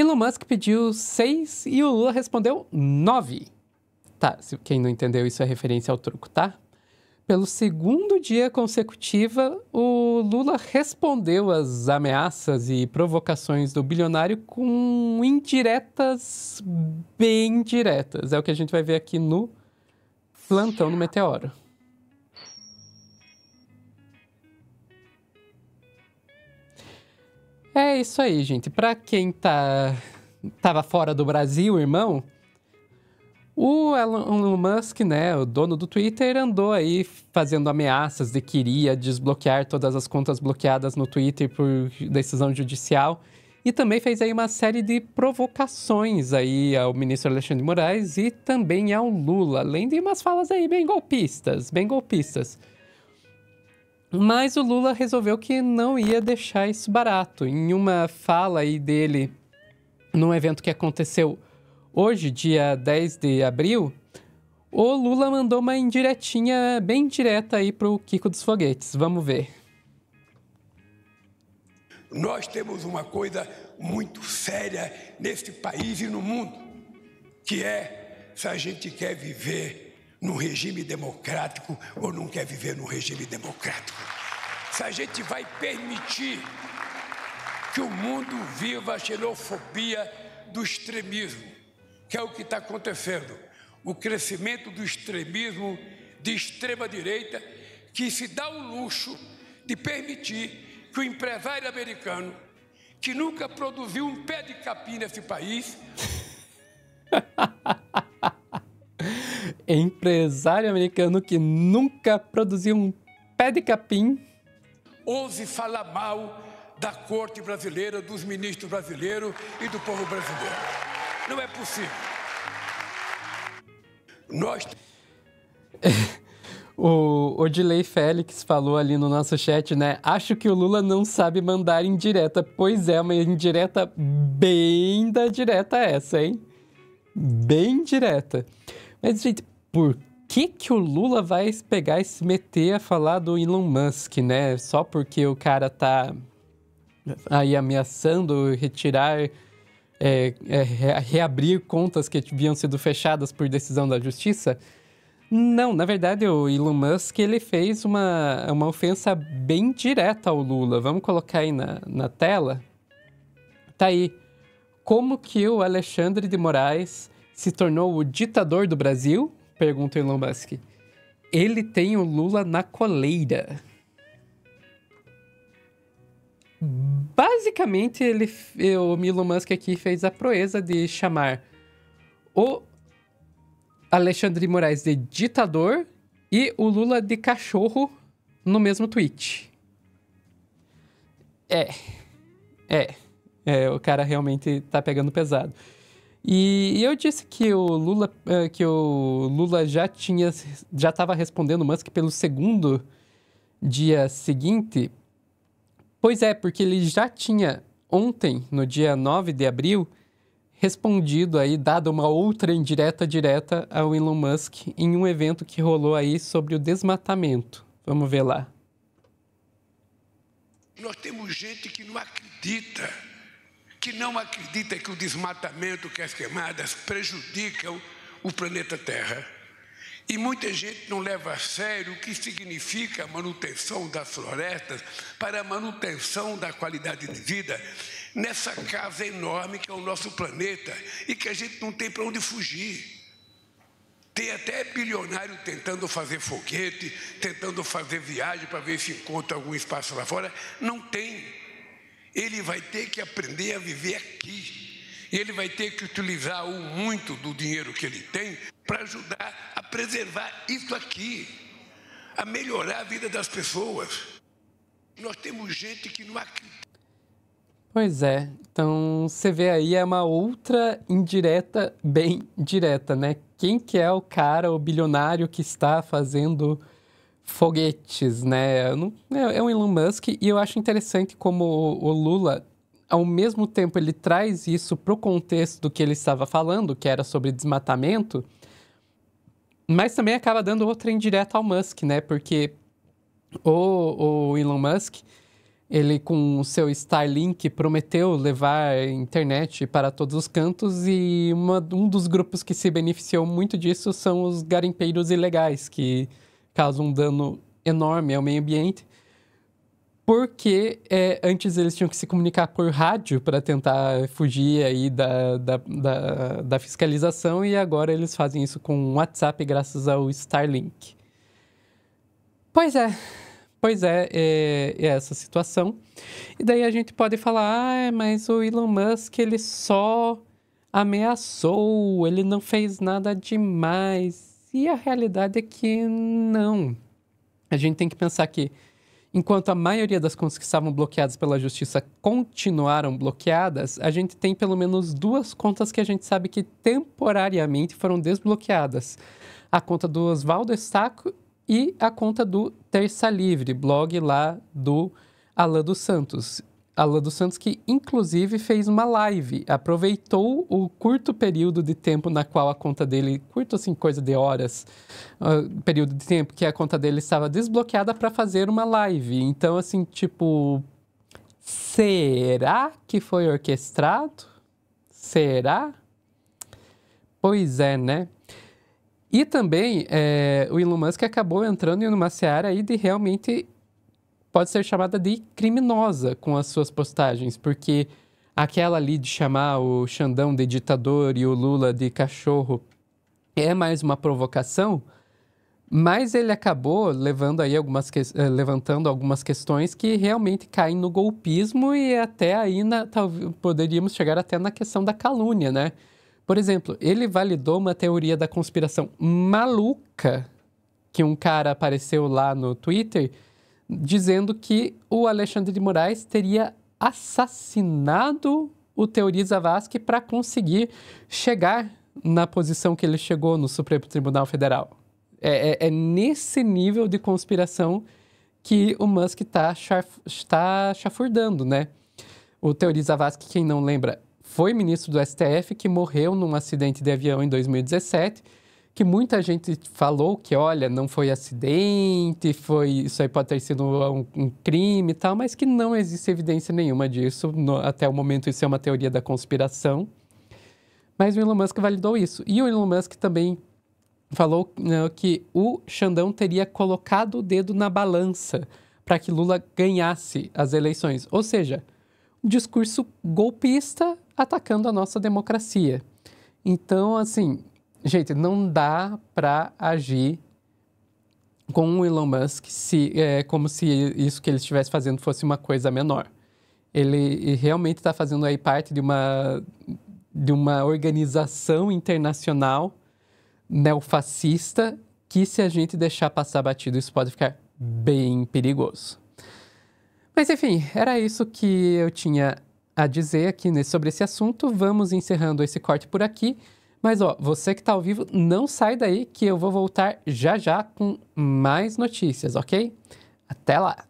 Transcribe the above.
Elon Musk pediu 6 e o Lula respondeu 9. Tá, quem não entendeu, isso é referência ao truco, tá? Pelo segundo dia consecutiva, o Lula respondeu às ameaças e provocações do bilionário com indiretas bem diretas. É o que a gente vai ver aqui no plantão no Meteoro. É isso aí, gente. Para quem tá tava fora do Brasil, irmão, o Elon Musk, né, o dono do Twitter, andou aí fazendo ameaças de que iria desbloquear todas as contas bloqueadas no Twitter por decisão judicial e também fez aí uma série de provocações aí ao ministro Alexandre de Moraes e também ao Lula, além de umas falas aí bem golpistas, bem golpistas. Mas o Lula resolveu que não ia deixar isso barato. Em uma fala aí dele num evento que aconteceu hoje, dia 10 de abril, o Lula mandou uma indiretinha bem direta aí pro Kiko dos Foguetes. Vamos ver. Nós temos uma coisa muito séria neste país e no mundo, que é se a gente quer viver num regime democrático ou não quer viver num regime democrático. Se a gente vai permitir que o mundo viva a xenofobia do extremismo, que é o que está acontecendo, o crescimento do extremismo de extrema direita, que se dá o luxo de permitir que o empresário americano, que nunca produziu um pé de capim nesse país, empresário americano que nunca produziu um pé de capim. Ouse falar mal da corte brasileira, dos ministros brasileiros e do povo brasileiro. Não é possível. Nós. o Odilei Félix falou ali no nosso chat, né? Acho que o Lula não sabe mandar indireta. Pois é, uma indireta bem da direta essa, hein? Bem direta. Mas, gente, por que, que o Lula vai pegar e se meter a falar do Elon Musk, né? Só porque o cara tá aí ameaçando retirar, é, é, reabrir contas que haviam sido fechadas por decisão da justiça? Não, na verdade, o Elon Musk ele fez uma, uma ofensa bem direta ao Lula. Vamos colocar aí na, na tela. Tá aí. Como que o Alexandre de Moraes se tornou o ditador do Brasil Pergunta o Elon Musk. Ele tem o Lula na coleira. Basicamente, ele, eh, o Elon Musk aqui fez a proeza de chamar o Alexandre Moraes de ditador e o Lula de cachorro no mesmo tweet. É. É. É, o cara realmente tá pegando pesado. E, eu disse que o Lula, eh, que o Lula já tinha, já estava respondendo Musk pelo segundo dia seguinte. Pois é, porque ele já tinha ontem, no dia 9 de abril, respondido aí, dado uma outra indireta direta ao Elon Musk em um evento que rolou aí sobre o desmatamento. Vamos ver lá. Nós temos gente que não acredita que não acredita que o desmatamento, que as queimadas prejudicam o planeta Terra. E muita gente não leva a sério o que significa a manutenção das florestas para a manutenção da qualidade de vida nessa casa enorme que é o nosso planeta e que a gente não tem para onde fugir. Tem até bilionário tentando fazer foguete, tentando fazer viagem para ver se encontra algum espaço lá fora. Não tem. Ele vai ter que aprender a viver aqui. Ele vai ter que utilizar o muito do dinheiro que ele tem para ajudar a preservar isso aqui, a melhorar a vida das pessoas. Nós temos gente que não acredita. Pois é, então você vê aí é uma outra indireta bem direta, né? Quem que é o cara, o bilionário que está fazendo foguetes, né? é, o é Elon Musk e eu acho interessante como o, o Lula ao mesmo tempo ele traz isso para o contexto do que ele estava falando, que era sobre desmatamento, mas também acaba dando outra indireta ao Musk, né? Porque o, o Elon Musk, ele com o seu Starlink prometeu levar internet para todos os cantos e uma, um dos grupos que se beneficiou muito disso são os garimpeiros ilegais, que causa um dano enorme ao meio ambiente, porque é, antes eles tinham que se comunicar por rádio para tentar fugir aí da, da, da, da, fiscalização e agora eles fazem isso com WhatsApp graças ao Starlink. Pois é, pois é, é, é essa situação. E daí a gente pode falar, ah, é, mas o Elon Musk ele só ameaçou, ele não fez nada demais e a realidade é que não. A gente tem que pensar que, enquanto a maioria das contas que estavam bloqueadas pela justiça continuaram bloqueadas, a gente tem pelo menos duas contas que a gente sabe que temporariamente foram desbloqueadas: a conta do Oswaldo Estaco e a conta do Terça Livre, blog lá do Alan dos Santos. Alan dos Santos, que inclusive fez uma live, aproveitou o curto período de tempo na qual a conta dele, curto assim, coisa de horas, uh, período de tempo que a conta dele estava desbloqueada para fazer uma live. Então, assim, tipo, será que foi orquestrado? Será? Pois é, né? E também é, o Elon Musk acabou entrando em uma seara aí de realmente pode ser chamada de criminosa com as suas postagens, porque aquela ali de chamar o Xandão de ditador e o Lula de cachorro é mais uma provocação, mas ele acabou levando aí algumas que... Eh, levantando algumas questões que realmente caem no golpismo e até aí na... poderíamos chegar até na questão da calúnia, né? Por exemplo, ele validou uma teoria da conspiração maluca que um cara apareceu lá no Twitter dizendo que o Alexandre de Moraes teria assassinado o Teori Zavascki para conseguir chegar na posição que ele chegou no Supremo Tribunal Federal. É, é, é nesse nível de conspiração que o Musk está tá chafurdando, né? O Teori Zavascki, quem não lembra, foi ministro do STF que morreu num acidente de avião em 2017 que muita gente falou que, olha, não foi acidente, foi isso aí pode ter sido um, um crime e tal, mas que não existe evidência nenhuma disso. No, até o momento, isso é uma teoria da conspiração. Mas o Elon Musk validou isso. E o Elon Musk também falou né, que o Xandão teria colocado o dedo na balança para que Lula ganhasse as eleições. Ou seja, um discurso golpista atacando a nossa democracia. Então, assim, gente, não dá para agir com o Elon Musk se, é, como se isso que ele estivesse fazendo fosse uma coisa menor. Ele realmente está fazendo aí parte de uma, de uma organização internacional neofascista que, se a gente deixar passar batido, isso pode ficar bem perigoso. Mas, enfim, era isso que eu tinha a dizer aqui sobre esse assunto. Vamos encerrando esse corte por aqui. Mas ó, você que está ao vivo, não sai daí que eu vou voltar já já com mais notícias, ok? Até lá!